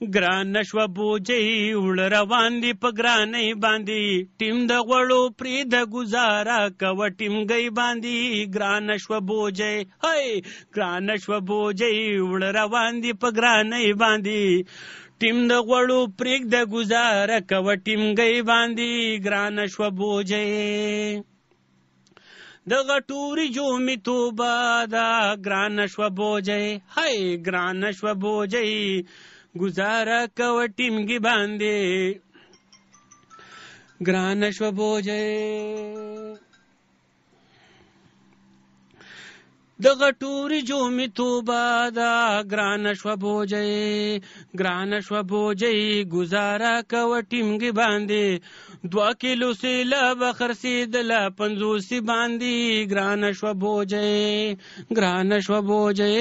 ګران نشو بوجي وړ روان دي په ګرانې باندې ټیم د غړو پری د گزارا کو ټیم گئی باندې ګران نشو بوجي هاي ګران نشو بوجي وړ روان دي په ګرانې باندې ټیم د غړو پریک د گزاره کوه ټیم گئی باندې ګران شو بوجه د غټوري جو می توبه دا ګران شو بوجه هاي ګران شو بوجه گزاره کوه ټینګې باندې ګرانه شوه بوجه دغه ټوري جو می توبه دا ګران شو بوجې ګران شو بوجې گزاره کو ټیمګي باندې دوا کیلو سیلا بخرسي دلا پنځوسي باندې ګران شو بوجې ګران شو بوجې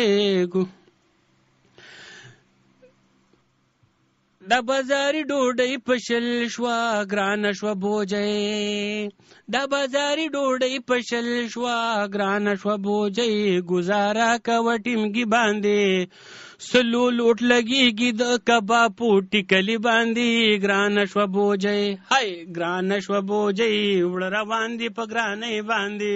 د بازاري ډوډۍ پشل شوا ګران شوا بوجي د بازاري ډوډۍ پشل شوا ګران شوا بوجي گزارا کوټیمګي باندې سلو لوټ لګيږي د کباب پټي کلی باندې ګران شوا بوجي هاي ګران شوا بوجي وړ روان دي په ګرانې باندې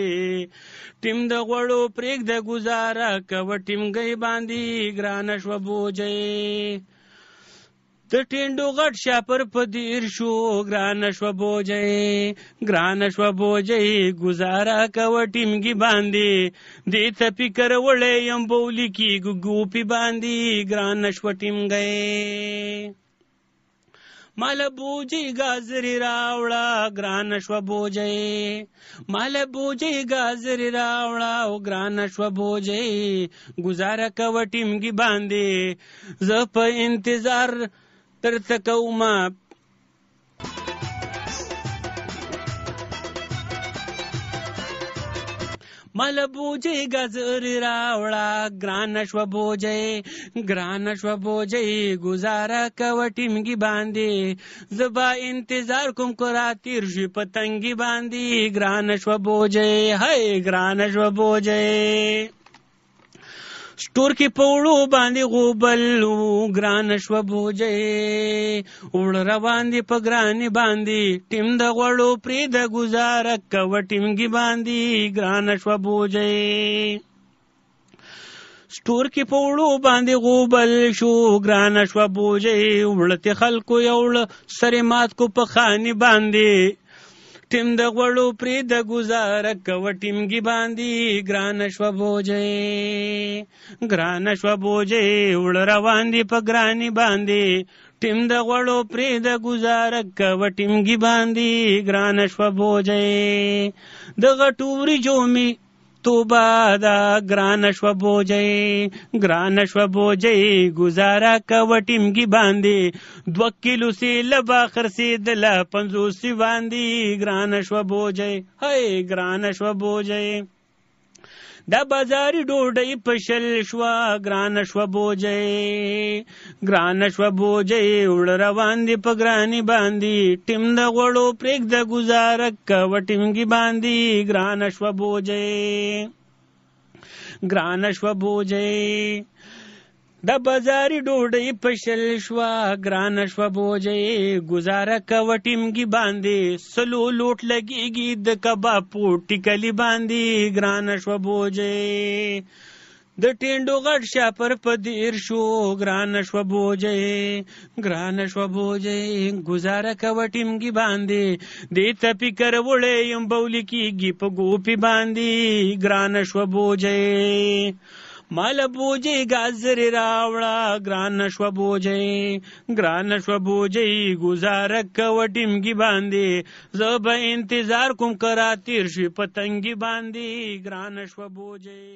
ټیم د غړو پرېګ د گزارا کوټیمګي باندې ګران شوا بوجي د ټینډو غټ شاپر په دیر شو ګران شو بوجې ګران شو بوجې گزارا کو ټیمګي باندې دې ته فکر وړې يم بولی کی ګوپی باندې ګران شو ټیمګې مال بوجی گازری راوړه ګران شو بوجی مال بوجی گازری راوړه او ګران شو بوجی گزاره کوټیمګي باندې ز په انتظار درته کومه مل بوجه گزر راوړه ګران شو بوجه ګران شو بوجه گزاره کو ټیمګي باندې زبا انتظار کوم کرا تیر شي پتنګي باندې ګران شو بوجه هاي ګران شو بوجه سٹور کې پوړو باندې غوبلو ګران شو بوجې وړ روان دي په ګران باندې ټیم د غړو پری د گزار کو ټیم کې باندې ګران شو بوجې سٹور کې پوړو باندې غوبل شو ګران شو بوجې وړت خلکو یوړ سره مات کو په خاني باندې ټیم د غړو پرې د گزار کو ټیمګي باندې ګران شو بوجې ګران شو بوجې وړ روان دي په ګراني باندې ټیم د غړو پرې د گزار کو ټیمګي باندې ګران شو بوجې د غټوري جومي توبه دا ګران شو بوجي ګران شو بوجي گزارا کو ټیمګي باندې دو کیلو سی لبا خرسیدل پنځوسی باندې ګران شو بوجي هاي ګران شو بوجي د بازاري ډوډۍ پشل شوا ګران شوا بوجې ګران شوا بوجې وړ روان دي په ګراني باندې ټیم د غړو پرېګ د گزارک و ټیمګي باندې ګران شوا بوجې ګران شوا بوجې د بازاري ډوډۍ پشل شوا ګران شوا بوجي گزاره کوه ټیمګي باندې سلو لوټ لګيږي د کباب پټی کلی باندې ګران شوا بوجي د ټینډو غټ شاپر په دیر شو ګران شوا بوجي ګران شوا بوجي گزاره کوه ټیمګي باندې دې ته فکر وړې يم بولی کیږي په ګوپی باندې ګران شوا بوجي مال بوجي گازر راوړه ګران شو بوجي ګران شو بوجي گزار کوټمګي باندې زب انتظار کوم کرا تیر شي پتنګي باندې ګران شو بوجي